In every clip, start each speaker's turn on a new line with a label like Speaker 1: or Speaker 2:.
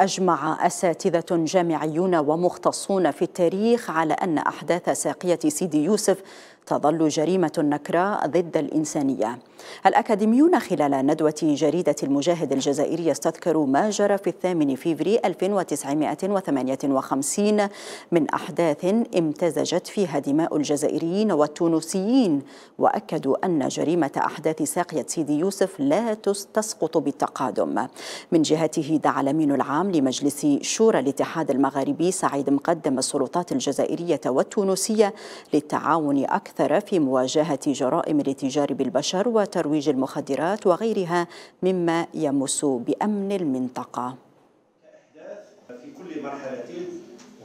Speaker 1: أجمع أساتذة جامعيون ومختصون في التاريخ على أن أحداث ساقية سيدي يوسف تظل جريمة نكراء ضد الإنسانية الأكاديميون خلال ندوة جريدة المجاهد الجزائري استذكروا ما جرى في الثامن فيفري 1958 من أحداث امتزجت فيها دماء الجزائريين والتونسيين وأكدوا أن جريمة أحداث ساقية سيدي يوسف لا تسقط بالتقادم من جهته دعا الأمين العام لمجلس شورى الاتحاد المغاربي سعيد مقدم السلطات الجزائرية والتونسية للتعاون أكثر أكثر في مواجهة جرائم الاتجار بالبشر وترويج المخدرات وغيرها مما يمس بأمن المنطقة
Speaker 2: في كل مرحلة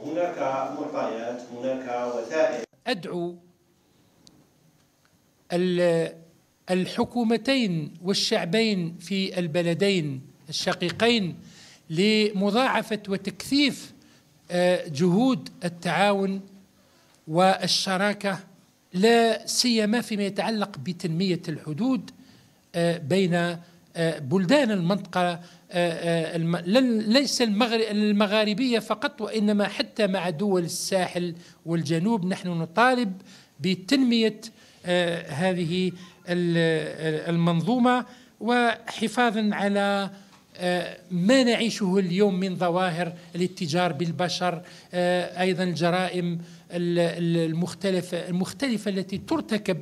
Speaker 2: هناك معطيات هناك وثائق
Speaker 3: أدعو الحكومتين والشعبين في البلدين الشقيقين لمضاعفة وتكثيف آه، جهود التعاون والشراكه لا سيما فيما يتعلق بتنمية الحدود آه، بين آه، بلدان المنطقة آه، ليس المغاربية فقط وإنما حتى مع دول الساحل والجنوب نحن نطالب بتنمية هذه المنظومة وحفاظا على آه، ما نعيشه اليوم من ظواهر الاتجار بالبشر آه، ايضا الجرائم المختلفه المختلفه التي ترتكب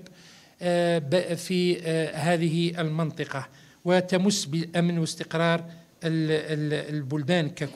Speaker 3: آه، في هذه المنطقه وتمس بالامن واستقرار البلدان ككل